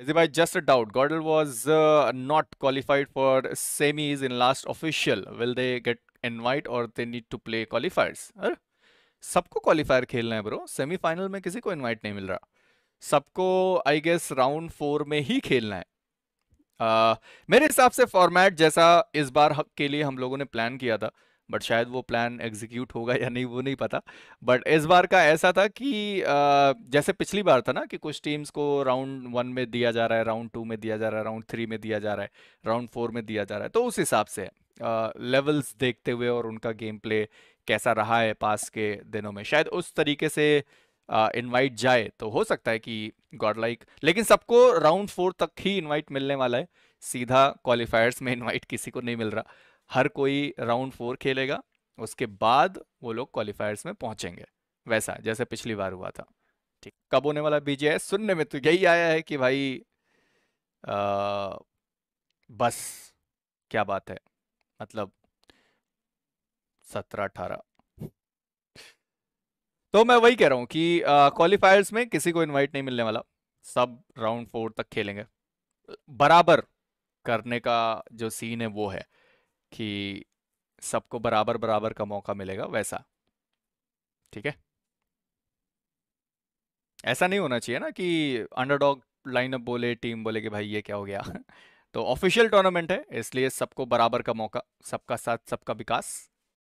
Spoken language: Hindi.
Mezibhai, just a doubt. Godel was uh, not qualified for semis in last official. Will they get invite or they need to play qualifiers? अरे सबको क्वालिफायर खेलना है ब्रो सेमीफाइनल में किसी को इनवाइट नहीं मिल रहा सबको आई गेस राउंड फोर में ही खेलना है uh, मेरे हिसाब से फॉर्मेट जैसा इस बार के लिए हम लोगों ने प्लान किया था बट शायद वो प्लान एग्जीक्यूट होगा या नहीं वो नहीं पता बट इस बार का ऐसा था कि जैसे पिछली बार था ना कि कुछ टीम्स को राउंड वन में दिया जा रहा है राउंड टू में दिया जा रहा है राउंड थ्री में दिया जा रहा है राउंड फोर में दिया जा रहा है तो उस हिसाब से लेवल्स देखते हुए और उनका गेम प्ले कैसा रहा है पास के दिनों में शायद उस तरीके से इनवाइट जाए तो हो सकता है कि गॉड लाइक लेकिन सबको राउंड फोर तक ही इनवाइट मिलने वाला है सीधा क्वालिफायर्स में इनवाइट किसी को नहीं मिल रहा हर कोई राउंड फोर खेलेगा उसके बाद वो लोग क्वालिफायर्स में पहुंचेंगे वैसा जैसे पिछली बार हुआ था ठीक कब होने वाला बीजे सुनने में तो यही आया है कि भाई आ, बस क्या बात है मतलब सत्रह अठारह तो मैं वही कह रहा हूं कि क्वालिफायर्स में किसी को इनवाइट नहीं मिलने वाला सब राउंड फोर तक खेलेंगे बराबर करने का जो सीन है वो है कि सबको बराबर बराबर का मौका मिलेगा वैसा ठीक है ऐसा नहीं होना चाहिए ना कि अंडरडॉग लाइनअप बोले टीम बोले कि भाई ये क्या हो गया तो ऑफिशियल टूर्नामेंट है इसलिए सबको बराबर का मौका सबका साथ सबका विकास